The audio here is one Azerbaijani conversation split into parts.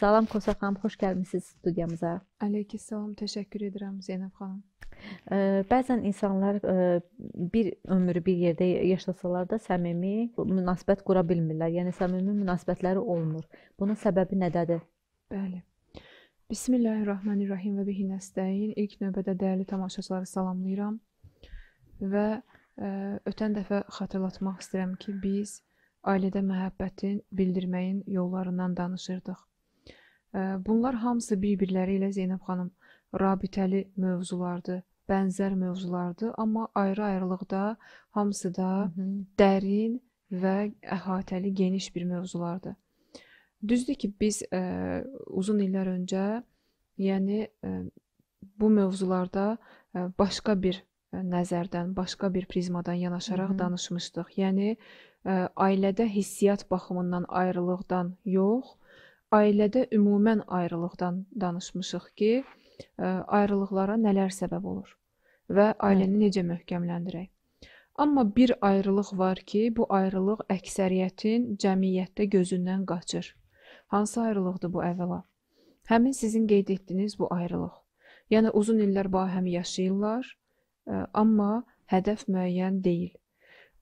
Salam Kosa xanım, xoş gəlmisiniz studiyamıza. Aleykissalam, təşəkkür edirəm Zeynəb xanım. Ə, bəzən insanlar ə, bir ömrü bir yerdə yaşasalar da səmimi münasibət qura bilmirlər. Yəni səmimi münasibətləri olmur. Bunun səbəbi nədədir? Bəli. Bismillahirrahmanirrahim və bihi nəstəyin. İlk növbədə dəyərli tamaşaçıları salamlayıram və ə, ötən dəfə xatırlatmaq istəyirəm ki, biz ailədə məhəbbətin bildirməyin yollarından danışırdıq Bunlar hamısı bir-birləri ilə Zeynəb xanım rabitəli mövzulardır, bənzər mövzulardır, amma ayrı-ayrılıqda hamısı da Hı -hı. dərin və əhatəli geniş bir mövzulardır. Düzdür ki, biz ə, uzun illər öncə, yəni ə, bu mövzularda ə, başqa bir ə, nəzərdən, başqa bir prizmadan yanaşaraq Hı -hı. danışmışdıq. Yəni ə, ailədə hissiyat baxımından ayrılıqdan yox, Ailədə ümumən ayrılıqdan danışmışıq ki, e, ayrılıqlara nələr səbəb olur və ailəni Hı. necə möhkəmləndirək. Amma bir ayrılıq var ki, bu ayrılıq əksəriyyətin cəmiyyətdə gözündən qaçır. Hansı ayrılıqdır bu əvvəla? Həmin sizin qeyd etdiyiniz bu ayrılıq. Yəni uzun illər bahəm yaşayırlar, e, amma hədəf müəyyən deyil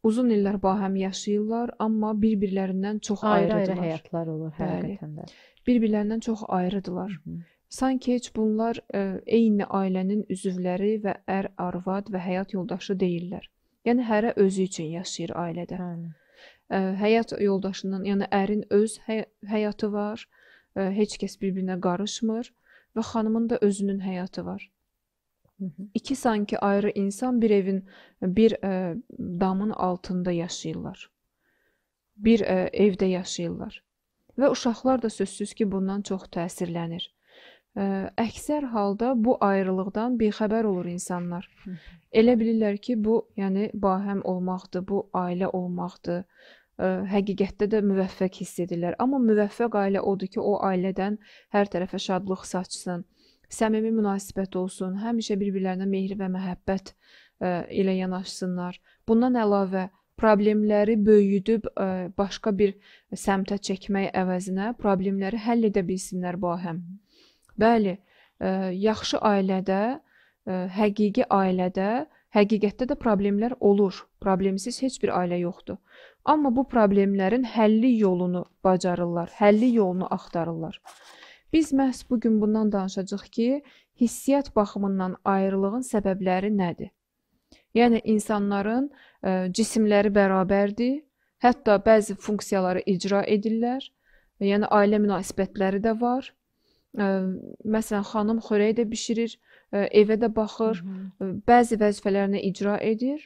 uzun illər bahəm yaşayırlar, amma bir-birlərindən çox ayrı-ayrı ayrı həyatlar olur həqiqətən də. Bir-birlərindən çox ayrıdılar. Hı -hı. Sanki heç bunlar ə, e, eyni ailənin üzvləri və ər, arvad və həyat yoldaşı deyillər. Yəni hərə özü üçün yaşayır ailədə. Bəli. Ə, e, həyat yoldaşının, yəni ərin öz həy həyatı var. Ə, e, heç kəs bir-birinə qarışmır və xanımın da özünün həyatı var. İki sanki ayrı insan bir evin, bir ə, e, damın altında yaşayırlar. Bir ə, e, evdə yaşayırlar. Və uşaqlar da sözsüz ki, bundan çox təsirlənir. Ə, e, əksər halda bu ayrılıqdan bixəbər olur insanlar. Elə bilirlər ki, bu, yəni bahəm olmaqdır, bu ailə olmaqdır. Ə, həqiqətdə də müvəffəq hiss edirlər. Amma müvəffəq ailə odur ki, o ailədən hər tərəfə şadlıq saçsın səmimi münasibət olsun, həmişə bir-birlərinə mehri və məhəbbət e, ilə yanaşsınlar. Bundan əlavə problemləri böyüdüb e, başqa bir səmtə çəkmək əvəzinə problemləri həll edə bilsinlər bu ahəm. Bəli, e, yaxşı ailədə, həqiqi ailədə Həqiqətdə də problemlər olur. Problemsiz heç bir ailə yoxdur. Amma bu problemlərin həlli yolunu bacarırlar, həlli yolunu axtarırlar. Biz məhz bu gün bundan danışacağıq ki, hissiyyat baxımından ayrılığın səbəbləri nədir? Yəni insanların ə, e, cisimləri bərabərdir, hətta bəzi funksiyaları icra edirlər. Yəni ailə münasibətləri də var. Ə, e, məsələn, xanım xörəyi də bişirir, ə, e, evə də baxır, Hı -hı. bəzi vəzifələrini icra edir.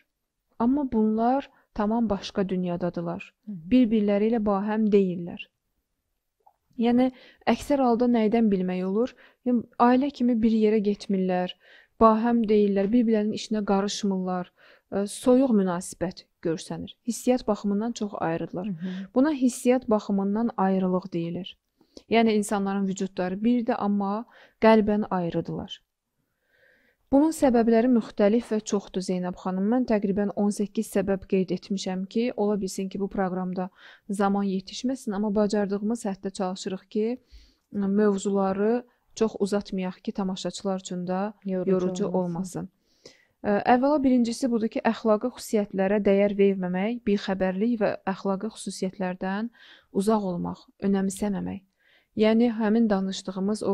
Amma bunlar tamam başqa dünyadadılar. Bir-birləri ilə bahəm deyillər. Yəni əksər halda nəydən bilmək olur? Yəni, ailə kimi bir yerə getmirlər, bahəm deyillər, bir-birlərinin işinə qarışmırlar, soyuq münasibət görsənir. Hissiyat baxımından çox ayrıdırlar. Hı -hı. Buna hissiyat baxımından ayrılıq deyilir. Yəni insanların vücudları birdir, amma qəlbən ayrıdırlar. Bunun səbəbləri müxtəlif və çoxdur Zeynəb xanım. Mən təqribən 18 səbəb qeyd etmişəm ki, ola bilsin ki, bu proqramda zaman yetişməsin, amma bacardığımız həddə çalışırıq ki, mövzuları çox uzatmayaq ki, tamaşaçılar üçün də yorucu, yorucu olmasın. Əvvəla birincisi budur ki, əxlaqi xüsusiyyətlərə dəyər verməmək, bixəbərlik və əxlaqi xüsusiyyətlərdən uzaq olmaq, önəmsəməmək. Yəni həmin danışdığımız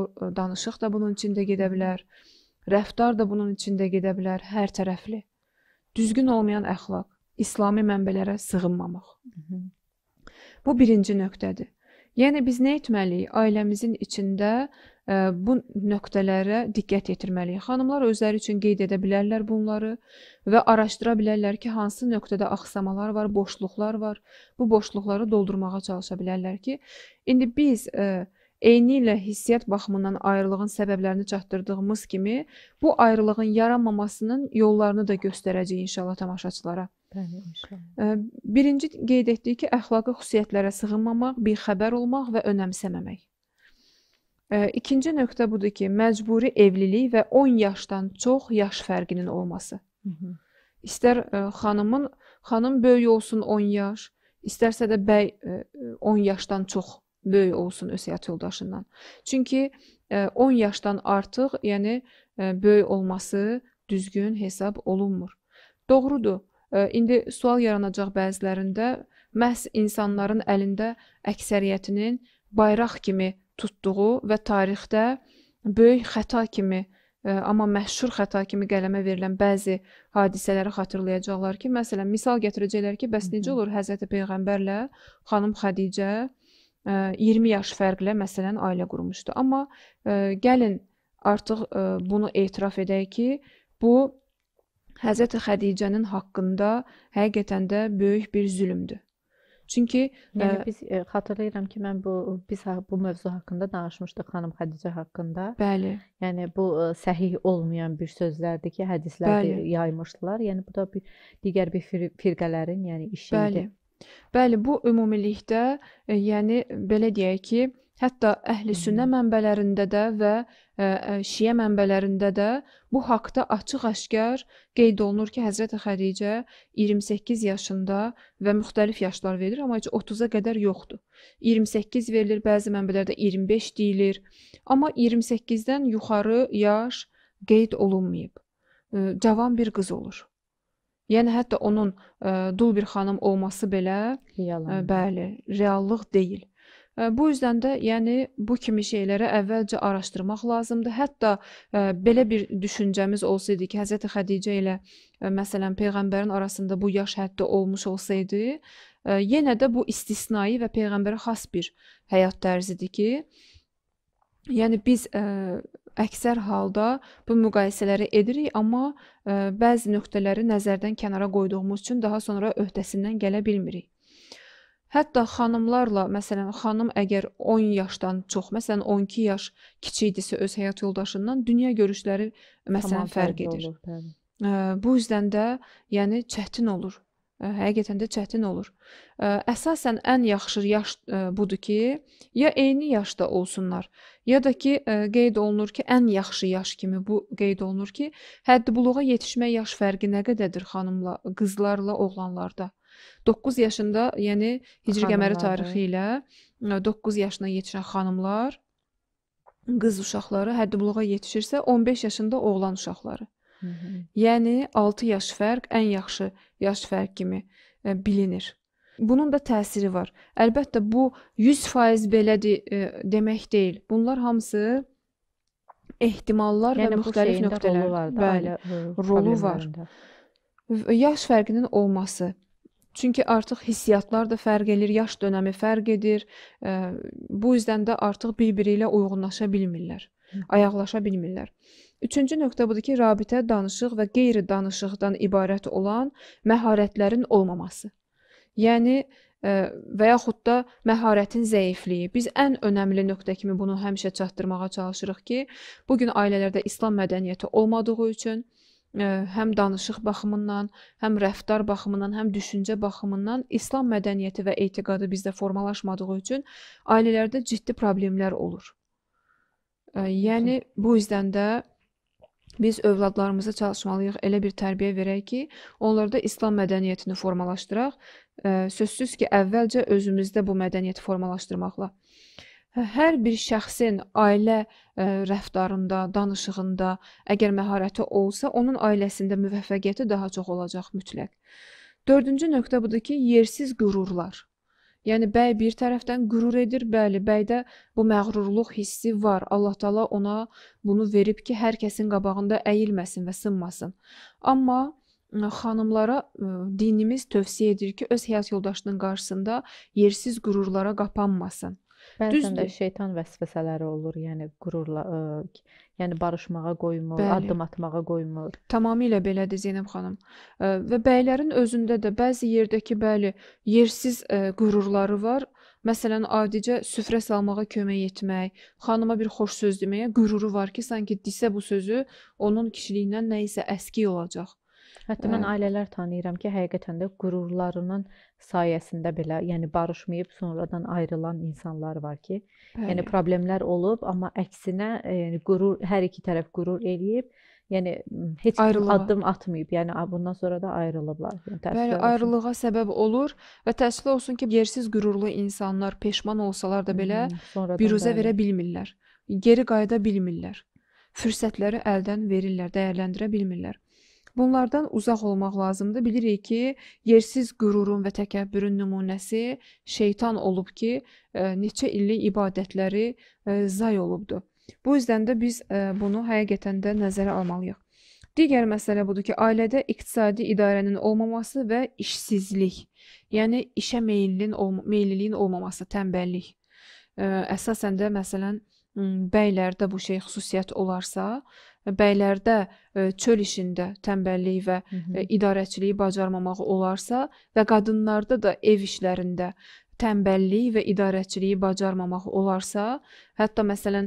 danışıq da bunun içində gedə bilər. Hmm Rəftar da bunun içində gedə bilər, hər tərəfli. Düzgün olmayan əxlaq, İslami mənbələrə sığınmamaq. Hı -hı. Bu birinci nöqtədir. Yəni biz nə etməliyik? Ailəmizin içində ə, e, bu nöqtələrə diqqət yetirməliyik. Xanımlar özləri üçün qeyd edə bilərlər bunları və araşdıra bilərlər ki, hansı nöqtədə axsamalar var, boşluqlar var. Bu boşluqları doldurmağa çalışa bilərlər ki, indi biz ə, e, Eynilə hissiyat baxımından ayrılığın səbəblərini çatdırdığımız kimi, bu ayrılığın yaranmamasının yollarını da göstərəcəyik inşallah tamaşaçılara. Bəli, inşallah. Birinci qeyd etdik ki, əxlaqi xüsusiyyətlərə sığınmamaq, bixəbər olmaq və önəmsəməmək. İkinci nöqtə budur ki, məcburi evlilik və 10 yaşdan çox yaş fərqinin olması. Hı -hı. İstər xanımın xanım böyük olsun 10 yaş, istərsə də bəy 10 yaşdan çox böyük olsun öz həyat yoldaşından. Çünki 10 e, yaşdan artıq, yəni e, böyük olması düzgün hesab olunmur. Doğrudur. E, indi sual yaranacaq bəzilərində məhz insanların əlində əksəriyyətinin bayraq kimi tutduğu və tarixdə böyük xəta kimi amma məşhur xəta kimi qələmə verilən bəzi hadisələri xatırlayacaqlar ki, məsələn, misal gətirəcəklər ki, bəs necə olur Həzrət Peyğəmbərlə xanım Xədicə 20 yaş fərqlə məsələn ailə qurmuşdu. Amma gəlin artıq bunu etiraf edək ki, bu Həzrət Xədicənin haqqında həqiqətən də böyük bir zülmdür. Çünki yəni biz ə, xatırlayıram ki, mən bu biz bu mövzu haqqında danışmışdıq xanım Xədicə haqqında. Bəli. Yəni bu ə, səhih olmayan bir sözlərdir ki, hədislərdə yaymışdılar. Yəni bu da bir digər bir fir firqələrin, yəni işidir. Bəli. Bəli, bu ümumilikdə, e, yəni belə deyək ki, hətta əhl-i sünnə mənbələrində də və e, e, şiə mənbələrində də bu haqda açıq-aşkar qeyd olunur ki, Həzrəti Xədicə 28 yaşında və müxtəlif yaşlar verilir, amma heç 30-a qədər yoxdur. 28 verilir, bəzi mənbələrdə 25 deyilir, amma 28-dən yuxarı yaş qeyd olunmayıb. E, cavan bir qız olur. Yəni hətta onun ə, e, dul bir xanım olması belə e, Yalan. Ə, bəli, reallıq deyil. Ə, e, bu üzdən də, yəni bu kimi şeyləri əvvəlcə araşdırmaq lazımdır. Hətta ə, belə bir düşüncəmiz olsaydı ki, Həzrət Xədicə ilə ə, məsələn peyğəmbərin arasında bu yaş həddi olmuş olsaydı, ə, yenə də bu istisnai və peyğəmbərə xas bir həyat tərzidir ki, yəni biz ə, əksər halda bu müqayisələri edirik, amma ə, e, bəzi nöqtələri nəzərdən kənara qoyduğumuz üçün daha sonra öhdəsindən gələ bilmirik. Hətta xanımlarla, məsələn, xanım əgər 10 yaşdan çox, məsələn, 12 yaş kiçikdirsə öz həyat yoldaşından, dünya görüşləri məsələn tamam, fərq edir. Olur, təbii. E, bu üzdən də, yəni çətin olur ə, həqiqətən də çətin olur. Ə, əsasən ən yaxşı yaş ə, budur ki, ya eyni yaşda olsunlar, ya da ki ə, qeyd olunur ki, ən yaxşı yaş kimi bu qeyd olunur ki, həddbuluğa yetişmə yaş fərqi nə qədərdir xanımla, qızlarla, oğlanlarda? 9 yaşında, yəni Hicri qəməri tarixi ilə 9 yaşına yetişən xanımlar qız uşaqları həddbuluğa yetişirsə, 15 yaşında oğlan uşaqları. Hı -hı. Yəni 6 yaş fərq ən yaxşı yaş fərq kimi ə, e, bilinir. Bunun da təsiri var. Əlbəttə bu 100% belədir ə, e, demək deyil. Bunlar hamısı ehtimallar yəni, və müxtəlif nöqtələr. Bəli, e, rolu var. Yaş fərqinin olması. Çünki artıq hissiyatlar da fərq edir, yaş dönəmi fərq edir. Bu üzdən də artıq bir-biri ilə uyğunlaşa bilmirlər, ayaqlaşa bilmirlər. Üçüncü nöqtə budur ki, rabitə, danışıq və qeyri-danışıqdan ibarət olan məharətlərin olmaması. Yəni e, və yaxud da məharətin zəifliyi. Biz ən önəmli nöqtə kimi bunu həmişə çatdırmağa çalışırıq ki, bu gün ailələrdə İslam mədəniyyəti olmadığı üçün e, həm danışıq baxımından, həm rəftar baxımından, həm düşüncə baxımından İslam mədəniyyəti və etiqadı bizdə formalaşmadığı üçün ailələrdə ciddi problemlər olur. E, yəni bu üzdən də Biz övladlarımıza çalışmalıyıq, elə bir tərbiyə verək ki, onlarda İslam mədəniyyətini formalaşdıraq. Sözsüz ki, əvvəlcə özümüzdə bu mədəniyyəti formalaşdırmaqla. Hə, hər bir şəxsin ailə rəftarında, danışığında əgər məharəti olsa, onun ailəsində müvəffəqiyyəti daha çox olacaq mütləq. Dördüncü nöqtə budur ki, yersiz qürurlar. Yəni bəy bir tərəfdən qürur edir, bəli, bəydə bu məğrurluq hissi var. Allah Taala ona bunu verib ki, hər kəsin qabağında əyilməsin və sınmasın. Amma xanımlara dinimiz tövsiyə edir ki, öz həyat yoldaşının qarşısında yersiz qürurlara qapanmasın. Bəzən Düzdür. də şeytan vəsvəsələri olur, yəni qürurla ə, Yəni barışmağa qoymur, Bəli. addım atmağa qoymur. Tamamilə belədir Zeynəb xanım. Və bəylərin özündə də bəzi yerdəki bəli, yersiz qürurları var. Məsələn, adicə süfrə salmağa kömək etmək, xanıma bir xoş söz deməyə qüruru var ki, sanki desə bu sözü onun kişiliyindən nə isə əski olacaq. Hətta mən hə. ailələr tanıyıram ki, həqiqətən də qürurlarının sayəsində belə, yəni barışmayıb sonradan ayrılan insanlar var ki, yəni Bəli. yəni problemlər olub, amma əksinə, e, yəni qürur hər iki tərəf qürur eləyib. Yəni heç ayrılığa. addım atmayıb. Yəni bundan sonra da ayrılıblar. Yəni, Bəli, ayrılığa səbəb olur və təəssüf olsun ki, yersiz qürurlu insanlar peşman olsalar da belə hmm, biruzə verə bilmirlər. Geri qayıda bilmirlər. Fürsətləri əldən verirlər, dəyərləndirə bilmirlər. Bunlardan uzaq olmaq lazımdır. Bilirik ki, yersiz qürurun və təkəbbürün nümunəsi şeytan olub ki, e, neçə illik ibadətləri e, zay olubdu. Bu üzdən də biz e, bunu həqiqətən də nəzərə almalıyıq. Digər məsələ budur ki, ailədə iqtisadi idarənin olmaması və işsizlik, yəni işə meylliliyin olm meylliliyin olmaması, tənbəllik. Əsasən də məsələn bəylərdə bu şey xüsusiyyət olarsa, e, bəylərdə e, çöl işində tənbəllik və Hı -hı. E, idarəçiliyi bacarmamağı olarsa və qadınlarda da ev işlərində tənbəllik və idarəçiliyi bacarmamaq olarsa, hətta məsələn,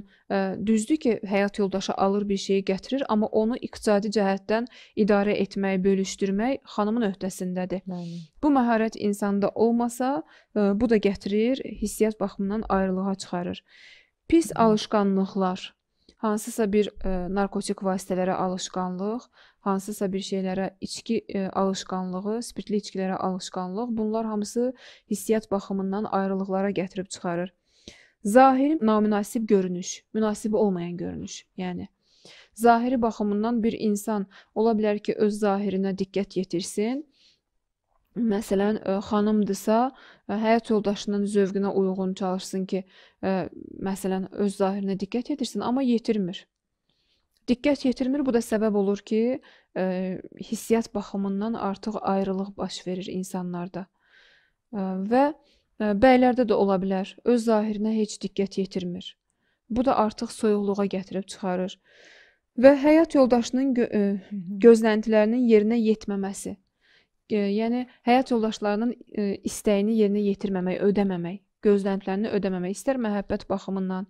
düzdür ki, həyat yoldaşı alır bir şeyi gətirir, amma onu iqtisadi cəhətdən idarə etmək, bölüşdürmək xanımın öhdəsindədir. Bəli. Bu məharət insanda olmasa, bu da gətirir, hissiyat baxımından ayrılığa çıxarır. Pis alışqanlıqlar. Hansısa bir ə, e, narkotik vasitələrə alışqanlıq, hansısa bir şeylərə, içki ə, e, alışqanlığı, spirtli içkilərə alışqanlıq, bunlar hamısı hissiyat baxımından ayrılıqlara gətirib çıxarır. Zahiri naminasib görünüş, münasib olmayan görünüş, yəni Zahiri baxımından bir insan ola bilər ki, öz zahirinə diqqət yetirsin, Məsələn, ə, e, xanımdırsa, ə, e, həyat yoldaşının zövqünə uyğun çalışsın ki, ə, e, məsələn, öz zahirinə diqqət yetirsin, amma yetirmir. Diqqət yetirmir, bu da səbəb olur ki, ə, hissiyat baxımından artıq ayrılıq baş verir insanlarda. Ə, və ə, bəylərdə də ola bilər, öz zahirinə heç diqqət yetirmir. Bu da artıq soyuqluğa gətirib çıxarır və həyat yoldaşının gö ə, gözləntilərinin yerinə yetməməsi yəni həyat yoldaşlarının istəyini yerinə yetirməmək, ödəməmək, gözləntilərini ödəməmək, istər məhəbbət baxımından,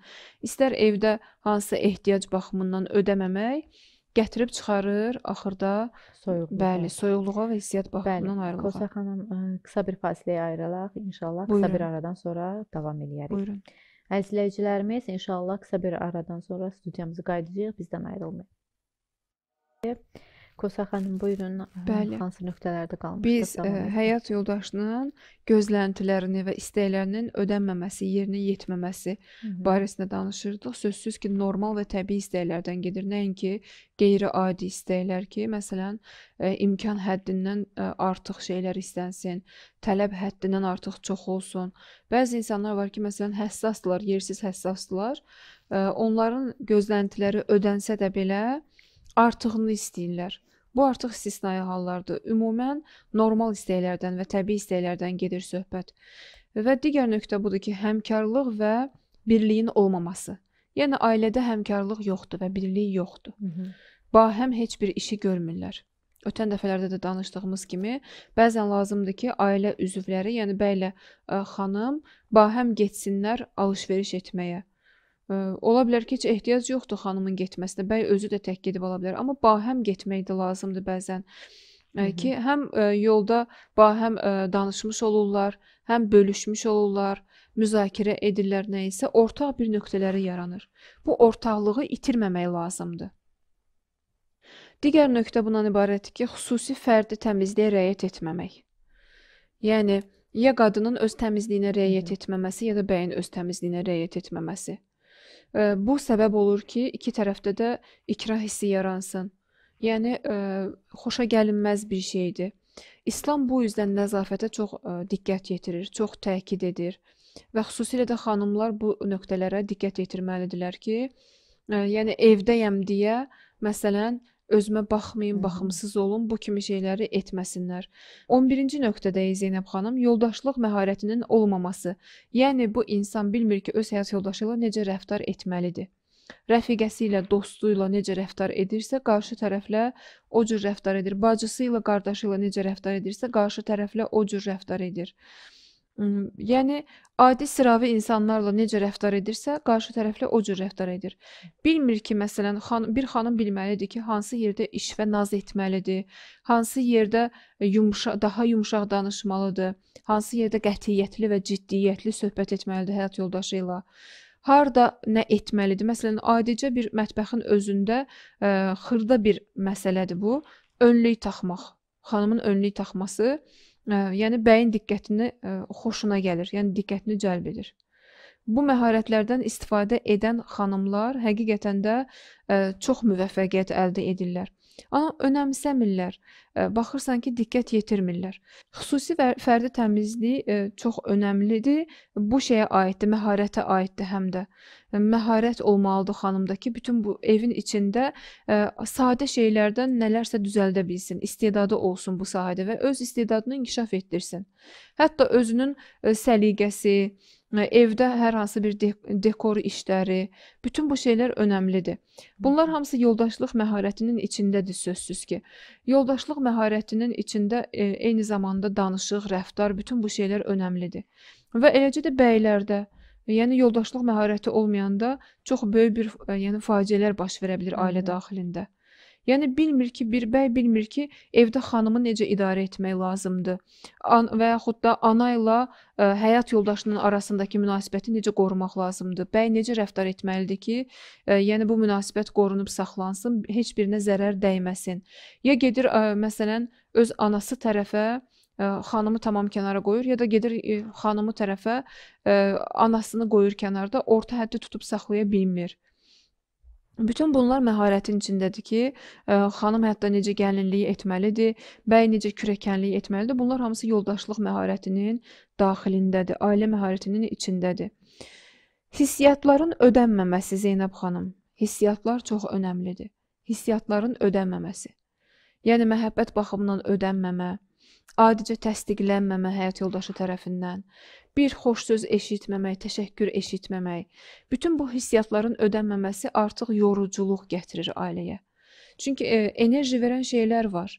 istər evdə hansısa ehtiyac baxımından ödəməmək gətirib çıxarır axırda soyuqluğa. Bəli, soyuqluğa və hissiyat baxımından ayrılığa. Qosa xanım, qısa bir fasiləyə ayrılaq. İnşallah Buyurun. qısa bir aradan sonra davam eləyərik. Buyurun. Əzizləyicilərimiz, inşallah qısa bir aradan sonra studiyamızı qayıdacağıq. Bizdən ayrılmayın. Kosa xanım, buyurun. E, Bəli. Hansı nöqtələrdə qalmışdınız? Biz ə, e, həyat yoldaşının gözləntilərini və istəklərinin ödənməməsi, yerinə yetməməsi Hı -hı. barəsində danışırdıq. Sözsüz ki, normal və təbii istəklərdən gedir, nəinki qeyri-adi istəklər ki, məsələn, ə, e, imkan həddindən ə, artıq şeylər istənsin, tələb həddindən artıq çox olsun. Bəzi insanlar var ki, məsələn, həssasdılar, yersiz həssasdılar. Ə, onların gözləntiləri ödənsə də belə, artığını istəyirlər. Bu artıq istisnai hallardır. Ümumən normal istəklərdən və təbii istəklərdən gedir söhbət. Və digər nöqtə budur ki, həmkarlıq və birliyin olmaması. Yəni ailədə həmkarlıq yoxdur və birlik yoxdur. Hı -hı. Bahəm heç bir işi görmürlər. Ötən dəfələrdə də danışdığımız kimi, bəzən lazımdır ki, ailə üzvləri, yəni bəylə ə, xanım, bahəm getsinlər alış-veriş etməyə Ola bilər ki, heç ehtiyac yoxdur xanımın getməsinə. Bəy özü də tək gedib ola bilər, amma bahəm getmək də lazımdır bəzən. Hı -hı. ki, həm yolda bahəm danışmış olurlar, həm bölüşmüş olurlar, müzakirə edirlər nə isə, ortaq bir nöqtələri yaranır. Bu ortaqlığı itirməmək lazımdır. Digər nöqtə bundan ibarətdir ki, xüsusi fərdi təmizliyə riayət etməmək. Yəni ya qadının öz təmizliyinə riayət etməməsi, ya da bəyin öz təmizliyinə riayət etməməsi. Bu səbəb olur ki, iki tərəfdə də ikrah hissi yaransın. Yəni ə, xoşa gəlinməz bir şeydir. İslam bu üzdən nəzafətə çox ə, diqqət yetirir, çox təkid edir və xüsusilə də xanımlar bu nöqtələrə diqqət yetirməlidirlər ki, ə, yəni evdəyəm deyə, məsələn, özümə baxmayım, baxımsız olum, bu kimi şeyləri etməsinlər. 11-ci nöqtədəyiz Zeynəb xanım, yoldaşlıq məharətinin olmaması. Yəni bu insan bilmir ki, öz həyat yoldaşı ilə necə rəftar etməlidir. Rəfiqəsi ilə, dostu ilə necə rəftar edirsə, qarşı tərəflə o cür rəftar edir. Bacısı ilə, qardaşı ilə necə rəftar edirsə, qarşı tərəflə o cür rəftar edir. Yəni adi sıravi insanlarla necə rəftar edirsə, qarşı tərəflə o cür rəftar edir. Bilmir ki, məsələn, xan bir xanım bilməlidir ki, hansı yerdə işvə naz etməlidir, hansı yerdə yumşa daha yumşaq danışmalıdır, hansı yerdə qətiyyətli və ciddiyyətli söhbət etməlidir həyat yoldaşı ilə harda nə etməlidir? Məsələn, adicə bir mətbəxin özündə ə, e, xırda bir məsələdir bu. Önlük taxmaq. Xanımın önlük taxması yəni bəyin diqqətini xoşuna gəlir, yəni diqqətini cəlb edir. Bu məharətlərdən istifadə edən xanımlar həqiqətən də çox müvəffəqiyyət əldə edirlər. Amma önəmsəmirlər. E, baxırsan ki, diqqət yetirmirlər. Xüsusi və fərdi təmizlik e, çox önəmlidir. Bu şeyə aiddir, məharətə aiddir həm də. E, məharət olmalıdır xanımda ki, bütün bu evin içində sadə şeylərdən nələrsə düzəldə bilsin, istedadı olsun bu sahədə və öz istedadını inkişaf etdirsin. Hətta özünün səliqəsi, evdə hər hansı bir dekor işləri, bütün bu şeylər önəmlidir. Bunlar hamısı yoldaşlıq məharətinin içindədir sözsüz ki. Yoldaşlıq məharətinin içində e, eyni zamanda danışıq, rəftar, bütün bu şeylər önəmlidir. Və eləcə də bəylərdə, yəni yoldaşlıq məharəti olmayanda çox böyük bir e, yəni faciələr baş verə bilər ailə daxilində. Yəni bilmir ki, bir bəy bilmir ki, evdə xanımı necə idarə etmək lazımdır. An və yaxud da ana ilə ə, e, həyat yoldaşının arasındakı münasibəti necə qorumaq lazımdır. Bəy necə rəftar etməlidir ki, ə, e, yəni bu münasibət qorunub saxlansın, heç birinə zərər dəyməsin. Ya gedir ə, e, məsələn öz anası tərəfə ə, xanımı tamam kənara qoyur ya da gedir ə, xanımı tərəfə ə, anasını qoyur kənarda, orta həddi tutub saxlaya bilmir. Bütün bunlar məharətin içindədir ki, ə, xanım hətta necə gəlinliyi etməlidir, bəy necə kürəkənliyi etməlidir. Bunlar hamısı yoldaşlıq məharətinin daxilindədir, ailə məharətinin içindədir. Hissiyyatların ödənməməsi Zeynəb xanım. Hissiyyatlar çox önəmlidir. Hissiyyatların ödənməməsi. Yəni məhəbbət baxımından ödənməmə, adicə təsdiqlənməmə həyat yoldaşı tərəfindən, bir xoş söz eşitməmək, təşəkkür eşitməmək, bütün bu hissiyatların ödənməməsi artıq yoruculuq gətirir ailəyə. Çünki e, enerji verən şeylər var.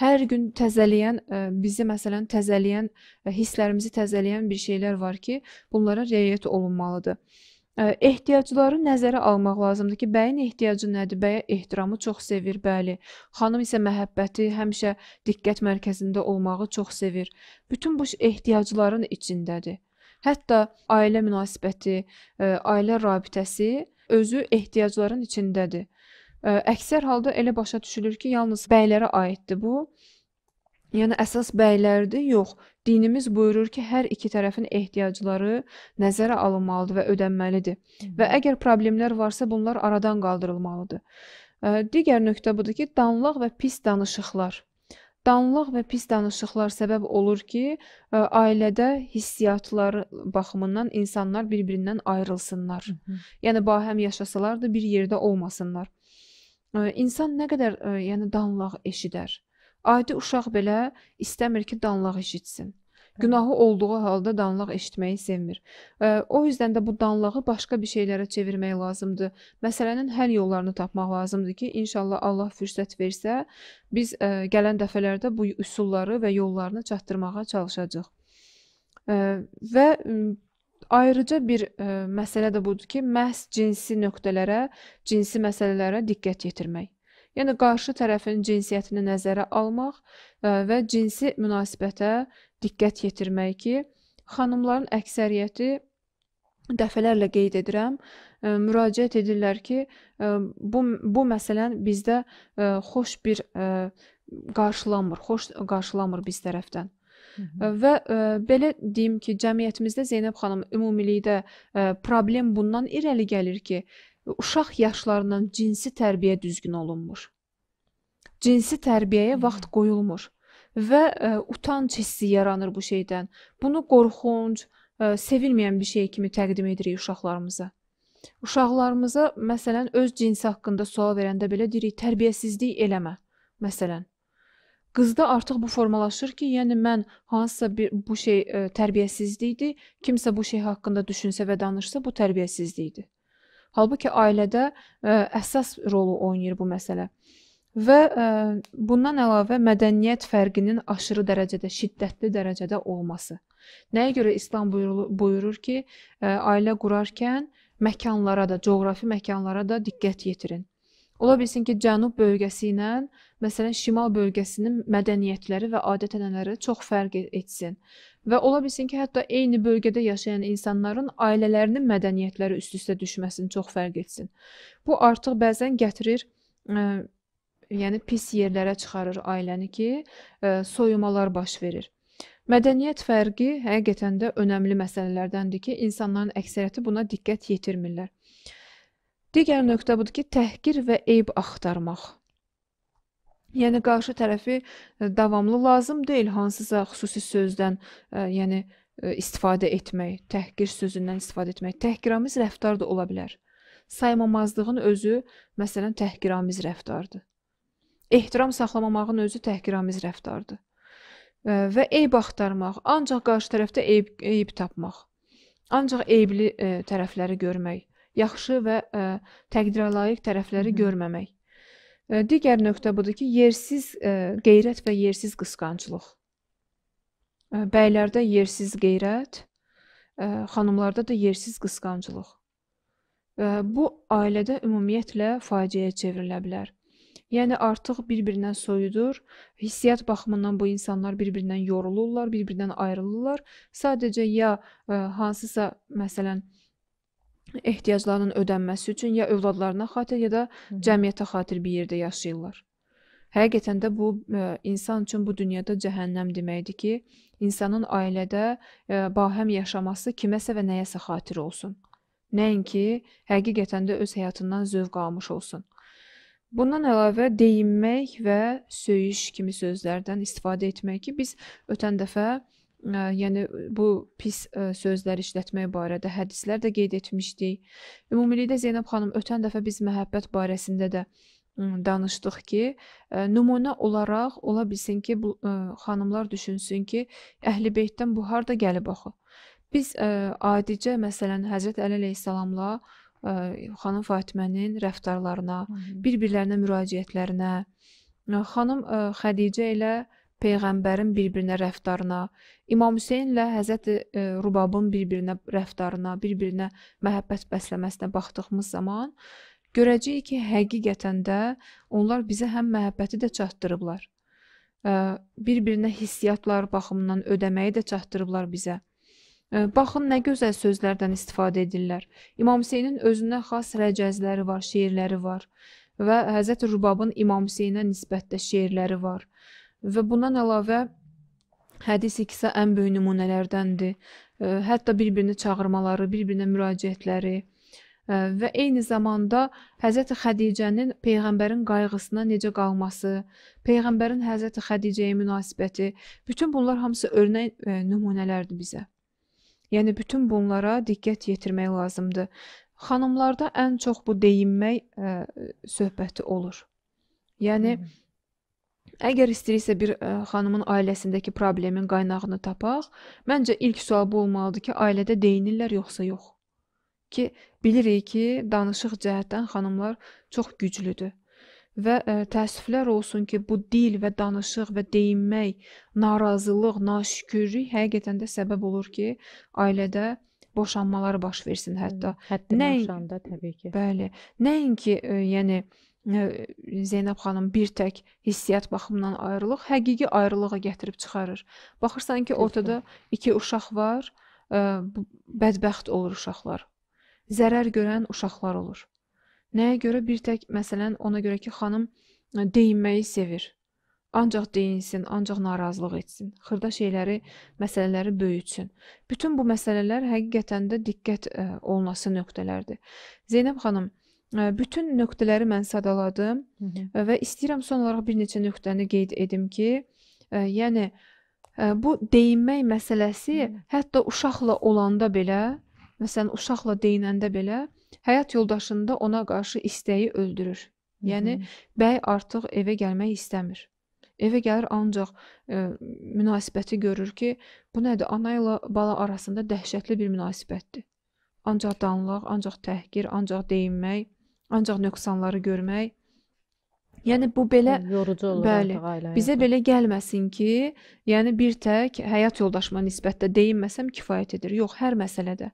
Hər gün təzələyən, e, bizi məsələn təzələyən, e, hisslərimizi təzələyən bir şeylər var ki, bunlara riayət olunmalıdır. Ehtiyacları nəzərə almaq lazımdır ki, bəyin ehtiyacı nədir? Bəyə ehtiramı çox sevir, bəli. Xanım isə məhəbbəti, həmişə diqqət mərkəzində olmağı çox sevir. Bütün bu ehtiyacların içindədir. Hətta ailə münasibəti, ailə rabitəsi özü ehtiyacların içindədir. Əksər halda elə başa düşülür ki, yalnız bəylərə aiddir bu Yəni əsas bəylərdir, yox. Dinimiz buyurur ki, hər iki tərəfin ehtiyacları nəzərə alınmalıdır və ödənməlidir. Hı. Və əgər problemlər varsa, bunlar aradan qaldırılmalıdır. Digər nöqtə budur ki, danlaq və pis danışıqlar. Danlaq və pis danışıqlar səbəb olur ki, ailədə hissiyatlar baxımından insanlar bir-birindən ayrılsınlar. Hı -hı. Yəni bahəm yaşasalar da bir yerdə olmasınlar. İnsan nə qədər yəni danlaq eşidər? Adi uşaq belə istəmir ki, danlaq eşitsin. Hə. Günahı olduğu halda danlaq eşitməyi sevmir. O üzdən də bu danlağı başqa bir şeylərə çevirmək lazımdır. Məsələnin həll yollarını tapmaq lazımdır ki, inşallah Allah fürsət versə, biz gələn dəfələrdə bu üsulları və yollarını çatdırmağa çalışacağıq. Və ayrıca bir məsələ də budur ki, məhz cinsi nöqtələrə, cinsi məsələlərə diqqət yetirmək. Yəni qarşı tərəfin cinsiyyətini nəzərə almaq e, və cinsi münasibətə diqqət yetirmək ki, xanımların əksəriyyəti dəfələrlə qeyd edirəm, e, müraciət edirlər ki, e, bu bu məsələn bizdə xoş bir qarşılanmır, xoş qarşılanmır biz tərəfdən. Hı -hı. Və ə, belə deyim ki, cəmiyyətimizdə Zeynəb xanım ümumilikdə ə, problem bundan irəli gəlir ki, və uşaq yaşlarından cinsi tərbiyə düzgün olunmur. Cinsi tərbiyəyə vaxt qoyulmur və ə, e, utanc hissi yaranır bu şeydən. Bunu qorxunc, ə, e, sevilməyən bir şey kimi təqdim edirik uşaqlarımıza. Uşaqlarımıza məsələn öz cinsi haqqında sual verəndə belə deyirik, tərbiyəsizlik eləmə. Məsələn, Qızda artıq bu formalaşır ki, yəni mən hansısa bir bu şey ə, e, tərbiyəsizlikdir, kimsə bu şey haqqında düşünsə və danışsa, bu tərbiyəsizlikdir. Halbuki ailədə ə, e, əsas rolu oynayır bu məsələ. Və ə, e, bundan əlavə mədəniyyət fərqinin aşırı dərəcədə, şiddətli dərəcədə olması. Nəyə görə İslam buyurur, buyurur ki, ə, e, ailə qurarkən məkanlara da, coğrafi məkanlara da diqqət yetirin. Ola bilsin ki, cənub bölgəsi ilə, məsələn, şimal bölgəsinin mədəniyyətləri və adət-ənənələri çox fərq e, etsin. Və ola bilsin ki, hətta eyni bölgədə yaşayan insanların ailələrinin mədəniyyətləri üst-üstə düşməsini çox fərq etsin. Bu artıq bəzən gətirir ə, yəni pis yerlərə çıxarır ailəni ki, ə, soyumalar baş verir. Mədəniyyət fərqi həqiqətən də önəmli məsələlərdəndir ki, insanların əksəriyyəti buna diqqət yetirmirlər. Digər nöqtə budur ki, təhqir və eyb axtarmaq. Yəni qarşı tərəfi e, davamlı lazım deyil hansısa xüsusi sözdən, ə, e, yəni ə, e, istifadə etmək, təhqir sözündən istifadə etmək, təhqiramiz rəftar da ola bilər. Saymamazlığın özü məsələn təhqiramiz rəftardır. Ehtiram saxlamamağın özü təhqiramiz rəftardır. Və eyb axtarmaq, ancaq qarşı tərəfdə eyb, eyb tapmaq. Ancaq eybli ə, tərəfləri görmək yaxşı və ə, e, təqdirəlayiq tərəfləri Hı -hı. görməmək. Ə, e, digər nöqtə budur ki, yersiz ə, e, qeyrət və yersiz qısqanclıq. Ə, bəylərdə yersiz qeyrət, ə, xanımlarda da yersiz qısqanclıq. Ə, bu ailədə ümumiyyətlə faciəyə çevrilə bilər. Yəni artıq bir-birindən soyudur. Hissiyat baxımından bu insanlar bir-birindən yorulurlar, bir-birindən ayrılırlar. Sadəcə ya ə, hansısa məsələn ə, ehtiyaclarının ödənməsi üçün ya övladlarına xatir, ya da cəmiyyətə xatir bir yerdə yaşayırlar. Həqiqətən də bu e, insan üçün bu dünyada cəhənnəm deməkdir ki, insanın ailədə e, bahəm yaşaması kiməsə və nəyəsə xatir olsun. Nəinki həqiqətən də öz həyatından zövq almış olsun. Bundan əlavə deyinmək və söyüş kimi sözlərdən istifadə etmək ki, biz ötən dəfə yəni bu pis sözləri işlətmək barədə hədislər də qeyd etmişdik. Ümumilikdə Zeynəb xanım ötən dəfə biz məhəbbət barəsində də danışdıq ki, nümunə olaraq ola bilsin ki, bu xanımlar düşünsün ki, Əhlibeytdən bu harda gəlib axı. Biz adicə məsələn Həzrət Əli əleyhissalamla xanım Fatimənin rəftarlarına, bir-birlərinə müraciətlərinə, xanım Xədicə ilə peyğəmbərin bir-birinə rəftarına, İmam Hüseynlə Həzrət e, Rubabın bir-birinə rəftarına, bir-birinə məhəbbət bəsləməsinə baxdığımız zaman görəcəyik ki, həqiqətən də onlar bizə həm məhəbbəti də çatdırıblar. E, bir-birinə hissiyatlar baxımından ödəməyi də çatdırıblar bizə. E, baxın nə gözəl sözlərdən istifadə edirlər. İmam Hüseynin özünə xas rəcəzləri var, şeirləri var və Həzrət Rubabın İmam Hüseynə nisbətdə şeirləri var. Və bundan əlavə hədis ikisə ən böyük nümunələrdəndir. Hətta bir-birini çağırmaları, bir-birinə müraciətləri və eyni zamanda Həzrəti Xədicənin peyğəmbərin qayğısına necə qalması, peyğəmbərin Həzrəti Xədicəyə münasibəti, bütün bunlar hamısı örnək nümunələrdir bizə. Yəni bütün bunlara diqqət yetirmək lazımdır. Xanımlarda ən çox bu deyinmək ə, söhbəti olur. Yəni Hı hmm. -hı Əgər istəyirsə bir ə, e, xanımın ailəsindəki problemin qaynağını tapaq, məncə ilk sual bu olmalıdır ki, ailədə deyinirlər yoxsa yox. Ki bilirik ki, danışıq cəhətdən xanımlar çox güclüdür. Və ə, e, təəssüflər olsun ki, bu dil və danışıq və deyinmək, narazılıq, naşükürlük həqiqətən də səbəb olur ki, ailədə boşanmalar baş versin hətta. Hətta nəinki təbii ki. Bəli. Nəinki, e, yəni Zeynəb xanım bir tək hissiyat baxımından ayrılıq həqiqi ayrılığa gətirib çıxarır. Baxırsan ki, ortada iki uşaq var, e, bədbəxt olur uşaqlar. Zərər görən uşaqlar olur. Nəyə görə bir tək məsələn ona görə ki, xanım e, deyinməyi sevir. Ancaq deyinsin, ancaq narazılıq etsin. Xırda şeyləri, məsələləri böyütsün. Bütün bu məsələlər həqiqətən də diqqət e, olunası nöqtələrdir. Zeynəb xanım, Bütün nöqtələri mən sadaladım Hı -hı. və istəyirəm son olaraq bir neçə nöqtəni qeyd edim ki, yəni bu deyinmək məsələsi Hı -hı. hətta uşaqla olanda belə, məsələn uşaqla deyinəndə belə həyat yoldaşında ona qarşı istəyi öldürür. Hı yəni, -hı. Yəni bəy artıq evə gəlmək istəmir. Evə gəlir ancaq e, münasibəti görür ki, bu nədir? Ana ilə bala arasında dəhşətli bir münasibətdir. Ancaq danlıq, ancaq təhqir, ancaq deyinmək. Ancaq nöqsanları görmək Yəni bu belə yorucu olur bəli, artıq ailəyə. Bizə belə gəlməsin ki, yəni bir tək həyat yoldaşıma nisbətdə deyinməsəm kifayət edir. Yox, hər məsələdə.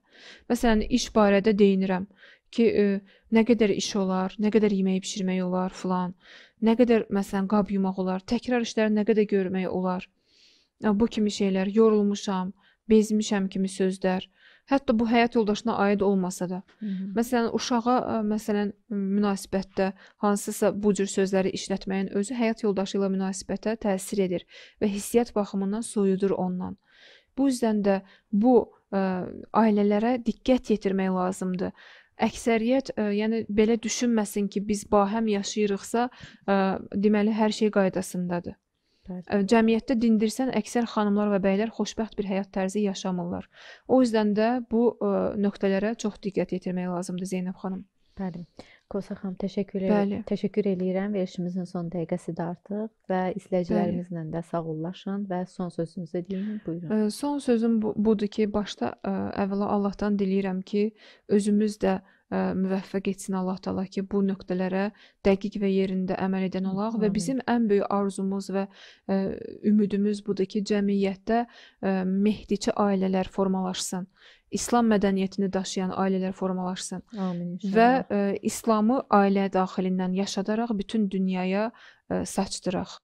Məsələn, iş barədə deyinirəm ki, ə, nə qədər iş olar, nə qədər yemək bişirmək olar, filan. Nə qədər məsələn qab yumaq olar, təkrar işləri nə qədər görmək olar. Bu kimi şeylər, yorulmuşam, bezmişəm kimi sözlər. Hətta bu həyat yoldaşına aid olmasa da. Hı -hı. Məsələn, uşağa e, məsələn münasibətdə hansısa bu cür sözləri işlətməyin özü həyat yoldaşı ilə münasibətə təsir edir və hissiyat baxımından soyudur ondan. Bu üzdən də bu ə, e, ailələrə diqqət yetirmək lazımdır. Əksəriyyət, ə, e, yəni belə düşünməsin ki, biz bahəm yaşayırıqsa, ə, deməli hər şey qaydasındadır. Bəli. Cəmiyyətdə dindirsən əksər xanımlar və bəylər xoşbəxt bir həyat tərzi yaşamırlar. O üzdən də bu ə, nöqtələrə çox diqqət yetirmək lazımdır Zeynəb xanım. Bəli. Kosa xanım təşəkkür edirəm. Təşəkkür eləyirəm. Verilişimizin son dəqiqəsidir artıq və izləyicilərimizlə Bəli. də sağollaşın və son sözünüzü deyin. Buyurun. Son sözüm bu, budur ki, başda ə, əvvəla Allahdan diləyirəm ki, özümüz də müvəffəq etsin Allah təala ki, bu nöqtələrə dəqiq və yerində əməl edən olaq və bizim ən böyük arzumuz və ə, ümidimiz budur ki, cəmiyyətdə ə, mehdiçi ailələr formalaşsın. İslam mədəniyyətini daşıyan ailələr formalaşsın. Amin. İnşallah. Və ə, İslamı ailə daxilindən yaşadaraq bütün dünyaya ə, saçdıraq.